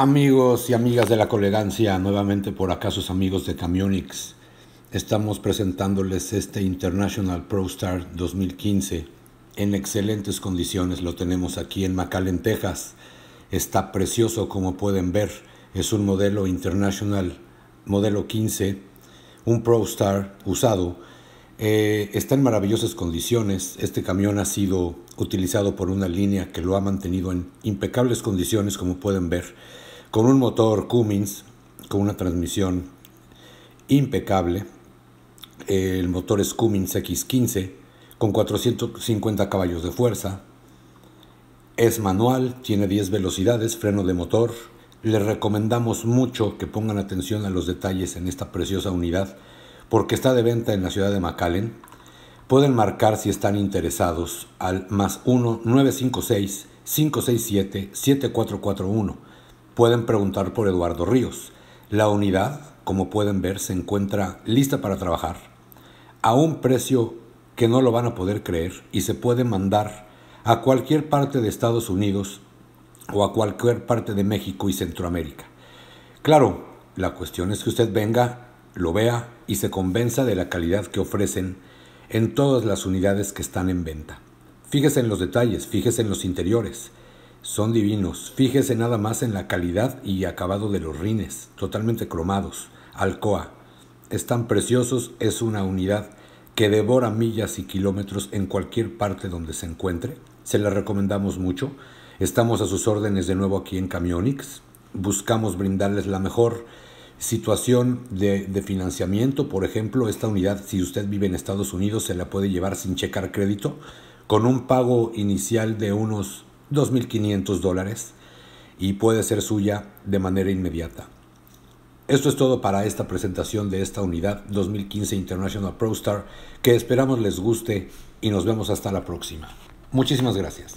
Amigos y amigas de la colegancia, nuevamente por acá sus amigos de Camionix. Estamos presentándoles este International Pro Star 2015. En excelentes condiciones lo tenemos aquí en McAllen, Texas. Está precioso como pueden ver. Es un modelo International, modelo 15, un Pro Star usado. Eh, está en maravillosas condiciones. Este camión ha sido utilizado por una línea que lo ha mantenido en impecables condiciones como pueden ver con un motor Cummins, con una transmisión impecable. El motor es Cummins X15 con 450 caballos de fuerza. Es manual, tiene 10 velocidades, freno de motor. Les recomendamos mucho que pongan atención a los detalles en esta preciosa unidad porque está de venta en la ciudad de McAllen. Pueden marcar si están interesados al más 1 956 567 7441 pueden preguntar por Eduardo Ríos. La unidad, como pueden ver, se encuentra lista para trabajar a un precio que no lo van a poder creer y se puede mandar a cualquier parte de Estados Unidos o a cualquier parte de México y Centroamérica. Claro, la cuestión es que usted venga, lo vea y se convenza de la calidad que ofrecen en todas las unidades que están en venta. Fíjese en los detalles, fíjese en los interiores, son divinos. Fíjese nada más en la calidad y acabado de los rines, totalmente cromados. Alcoa. Están preciosos, es una unidad que devora millas y kilómetros en cualquier parte donde se encuentre. Se la recomendamos mucho. Estamos a sus órdenes de nuevo aquí en Camionix. Buscamos brindarles la mejor situación de, de, financiamiento. Por ejemplo, esta unidad, si usted vive en Estados Unidos, se la puede llevar sin checar crédito, con un pago inicial de unos 2.500 dólares y puede ser suya de manera inmediata. Esto es todo para esta presentación de esta unidad 2015 International ProStar que esperamos les guste y nos vemos hasta la próxima. Muchísimas gracias.